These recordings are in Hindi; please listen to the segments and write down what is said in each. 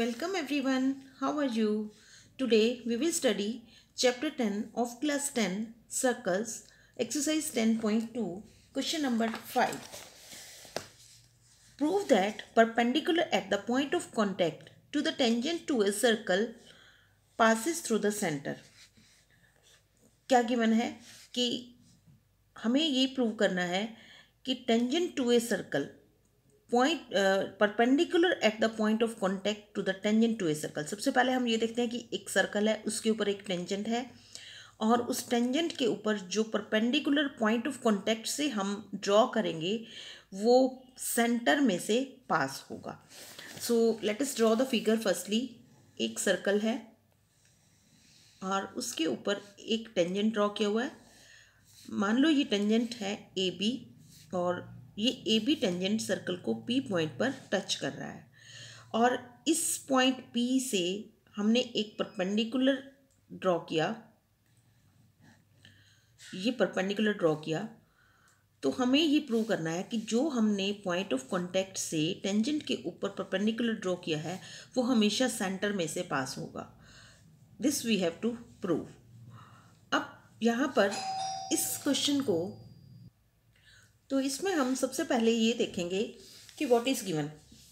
Welcome everyone. How are you? Today we will study chapter 10 of class 10 circles exercise 10.2 question number 5. Prove that perpendicular at the point of contact to the tangent to a circle passes through the center. क्या गिवन है कि हमें ये प्रूव करना है कि tangent to a circle point perpendicular at the point of contact to the tangent to a circle सबसे पहले हम ये देखते हैं कि एक सर्कल है उसके ऊपर एक टेंजेंट है और उस टेंजेंट के ऊपर जो परपेंडिकुलर पॉइंट ऑफ कॉन्टेक्ट से हम ड्रॉ करेंगे वो सेंटर में से पास होगा so let us draw the figure firstly एक सर्कल है और उसके ऊपर एक टेंजेंट ड्रॉ किया हुआ है मान लो ये टेंजेंट है ए बी और ये ए बी टेंजेंट सर्कल को पी पॉइंट पर टच कर रहा है और इस पॉइंट पी से हमने एक परपेंडिकुलर ड्रॉ किया ये परपेंडिकुलर ड्रॉ किया तो हमें ये प्रूव करना है कि जो हमने पॉइंट ऑफ कॉन्टेक्ट से टेंजेंट के ऊपर परपेंडिकुलर ड्रॉ किया है वो हमेशा सेंटर में से पास होगा this we have to prove अब यहाँ पर इस क्वेश्चन को तो इसमें हम सबसे पहले ये देखेंगे कि वॉट इज गिवन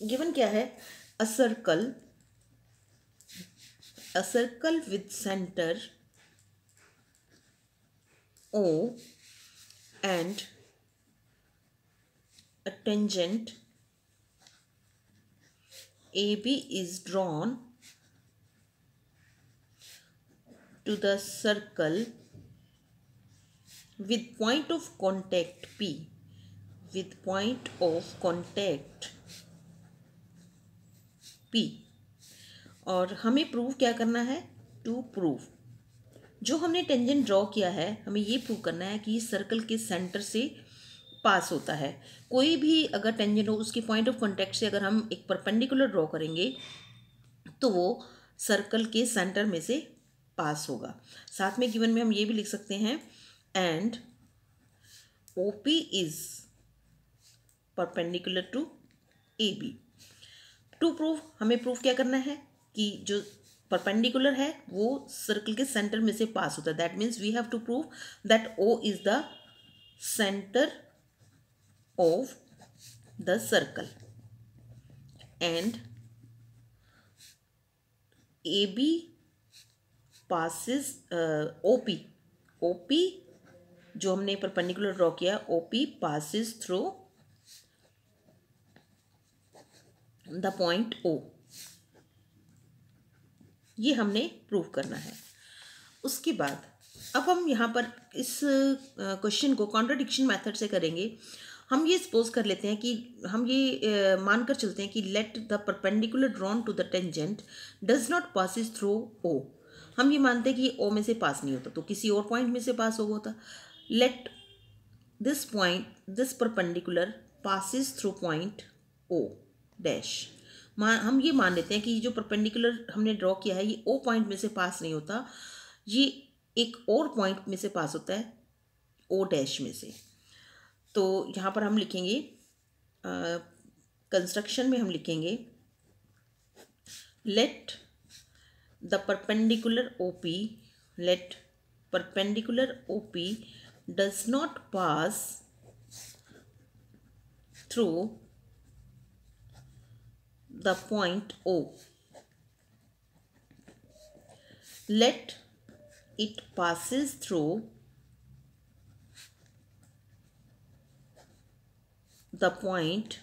गिवन क्या है a circle a circle with centre O and a tangent A B is drawn to the circle with point of contact P with point of contact P और हमें प्रूव क्या करना है टू प्रूव जो हमने टेंजेंट ड्रॉ किया है हमें ये प्रूव करना है कि ये सर्कल के सेंटर से पास होता है कोई भी अगर टेंजेंट हो उसके पॉइंट ऑफ कॉन्टेक्ट से अगर हम एक परपेंडिकुलर ड्रॉ करेंगे तो वो सर्कल के सेंटर में से पास होगा साथ में गिवन में हम ये भी लिख सकते हैं and O P is perpendicular to A B to proof हमें प्रूफ क्या करना है कि जो परपेंडिकुलर है वो सर्कल के सेंटर में से पास होता है that means we have to prove that O is the centre of the circle and A B passes O P O P जो हमने परपेंडिकुलर ड्रॉ किया O P passes through the point O ये हमने प्रूव करना है उसके बाद अब हम यहाँ पर इस क्वेश्चन को कॉन्ट्रोडिक्शन मेथड से करेंगे हम ये सपोज कर लेते हैं कि हम ये मान कर चलते हैं कि let the perpendicular drawn to the tangent does not passes through O हम ये मानते हैं कि ओ में से पास नहीं होता तो किसी और पॉइंट में से पास हो होता let this point this perpendicular passes through point O dash मान हम ये मान लेते हैं कि जो परपेंडिकुलर हमने ड्रॉ किया है ये ओ पॉइंट में से पास नहीं होता ये एक और पॉइंट में से पास होता है ओ डैश में से तो यहाँ पर हम लिखेंगे कंस्ट्रक्शन में हम लिखेंगे let the perpendicular O P let perpendicular O P does not pass through the point O. Let it passes through the point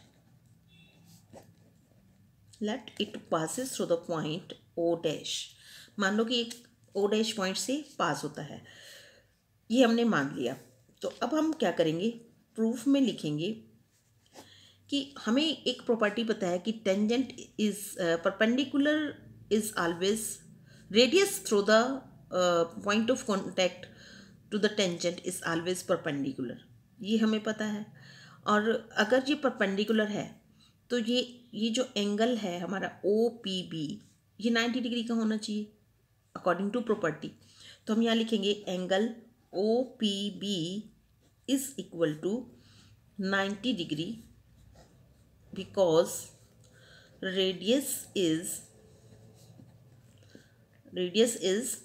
let it passes through the point O dash मान लो कि एक O dash point से पास होता है ये हमने मान लिया तो अब हम क्या करेंगे प्रूफ में लिखेंगे कि हमें एक प्रॉपर्टी पता है कि tangent is perpendicular is always radius through the point of contact to the tangent is always perpendicular ये हमें पता है और अगर ये परपेंडिकुलर है तो ये ये जो एंगल है हमारा ओ पी बी ये नाइन्टी डिग्री का होना चाहिए अकॉर्डिंग टू प्रॉपर्टी तो हम यहाँ लिखेंगे angle O P B is equal to ninety degree because radius is radius is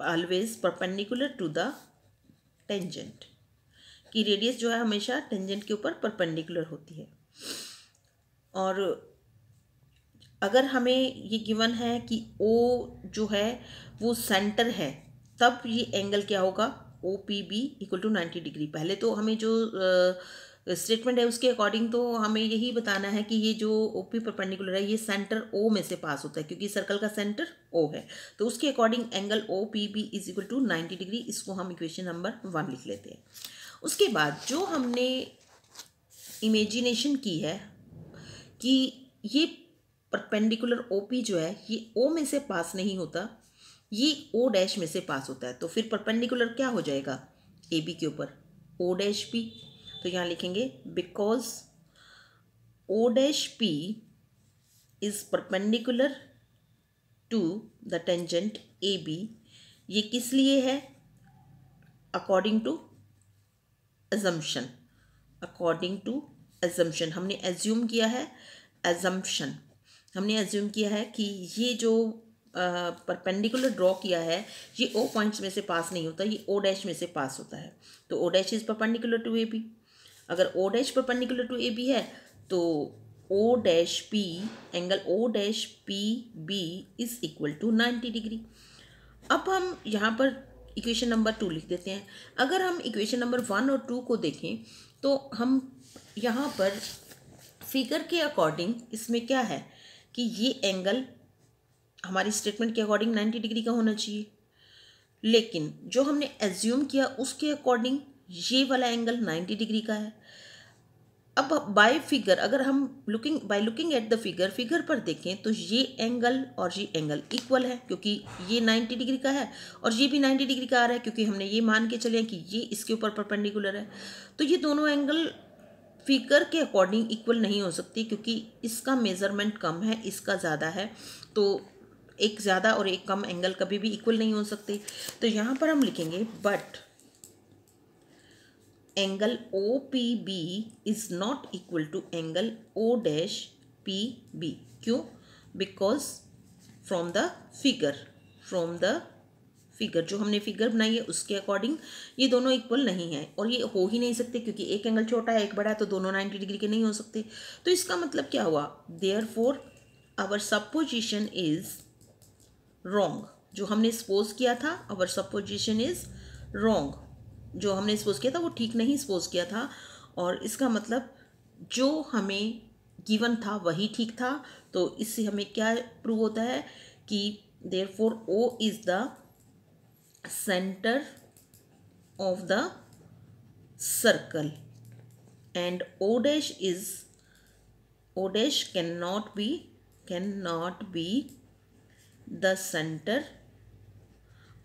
always perpendicular to the tangent कि रेडियस जो है हमेशा टेंजेंट के ऊपर परपेंडिकुलर होती है और अगर हमें ये गिवन है कि ओ जो है वो सेंटर है तब ये एंगल क्या होगा O P B equal to ninety degree पहले तो हमें जो स्टेटमेंट है उसके अकॉर्डिंग तो हमें यही बताना है कि ये जो ओ पी परपेंडिकुलर है ये सेंटर ओ में से पास होता है क्योंकि सर्कल का सेंटर ओ है तो उसके according angle O P B is equal to ninety degree इसको हम इक्वेशन नंबर वन लिख लेते हैं उसके बाद जो हमने इमेजिनेशन की है कि ये परपेंडिकुलर ओ पी जो है ये ओ में से पास नहीं होता ये ओ डैश में से पास होता है तो फिर परपेंडिकुलर क्या हो जाएगा ए बी के ऊपर ओ डैश पी तो यहाँ लिखेंगे because O dash P is perpendicular to the tangent A B ये किस लिए है according to assumption according to assumption हमने एज्यूम किया है एजम्पन हमने एज्यूम किया है कि ये जो परपेंडिकुलर ड्रॉ किया है ये ओ पॉइंट्स में से पास नहीं होता ये ओ डैश में से पास होता है तो O dash is perpendicular to A B अगर O dash perpendicular to A B है तो O dash P angle O dash P B is equal to ninety degree अब हम यहाँ पर इक्वेशन नंबर टू लिख देते हैं अगर हम इक्वेशन नंबर वन और टू को देखें तो हम यहाँ पर फिगर के अकॉर्डिंग इसमें क्या है कि ये एंगल हमारी स्टेटमेंट के अकॉर्डिंग नाइन्टी डिग्री का होना चाहिए लेकिन जो हमने एज्यूम किया उसके अकॉर्डिंग ये वाला एंगल नाइन्टी डिग्री का है अब बाय फिगर अगर हम looking by looking at the figure figure पर देखें तो ये एंगल और ये एंगल इक्वल है क्योंकि ये 90 डिग्री का है और ये भी 90 डिग्री का आ रहा है क्योंकि हमने ये मान के चले कि ये इसके ऊपर परपेंडिकुलर है तो ये दोनों एंगल फिगर के अकॉर्डिंग इक्वल नहीं हो सकती क्योंकि इसका मेज़रमेंट कम है इसका ज़्यादा है तो एक ज़्यादा और एक कम एंगल कभी भी इक्वल नहीं हो सकते तो यहाँ पर हम लिखेंगे but angle O P B is not equal to angle O dash P B क्यों because from the figure from the figure जो हमने फिगर बनाई है उसके अकॉर्डिंग ये दोनों इक्वल नहीं है और ये हो ही नहीं सकते क्योंकि एक एंगल छोटा है एक बड़ा है तो दोनों नाइन्टी डिग्री के नहीं हो सकते तो इसका मतलब क्या हुआ therefore our supposition is wrong जो हमने सपोज किया था अवर सपोजिशन इज़ रोंग जो हमने सपोज किया था वो ठीक नहीं सपोज किया था और इसका मतलब जो हमें गिवन था वही ठीक था तो इससे हमें क्या प्रूव होता है कि therefore O is the centre of the circle and O dash is O dash cannot be cannot be the centre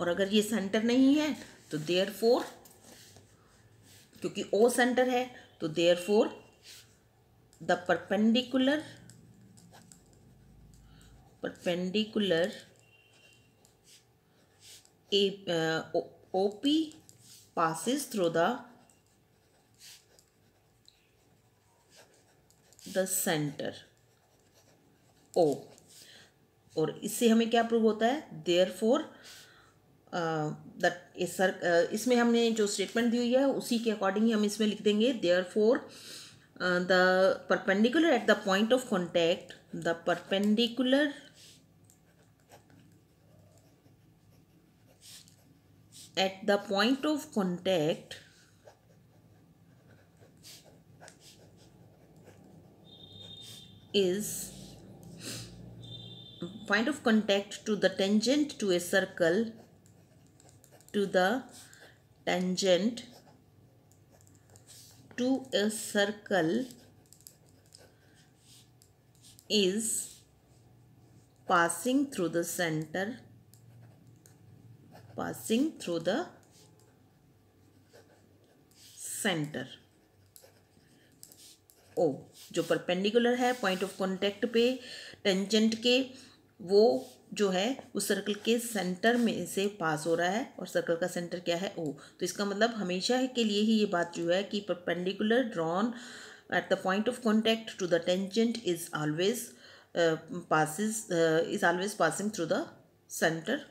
और अगर ये सेंटर नहीं है तो देयर फोर क्योंकि ओ सेंटर है तो therefore the perpendicular perpendicular A O P passes through the O और इससे हमें क्या प्रूव होता है देयर फोर दट इसमें हमने जो स्टेटमेंट दी हुई है उसी के अकॉर्डिंग हम इसमें लिख देंगे therefore the perpendicular at the point of contact the perpendicular at the point of contact is point of contact to the tangent to a circle to the tangent to a circle is passing through the center passing through the center O जो परपेंडिकुलर है पॉइंट ऑफ कांटेक्ट पे टेंजेंट के वो जो है उस सर्कल के सेंटर में से पास हो रहा है और सर्कल का सेंटर क्या है ओ तो इसका मतलब हमेशा के लिए ही ये बात जो है कि perpendicular drawn at the point of contact to the tangent is always passes is always passing through the centre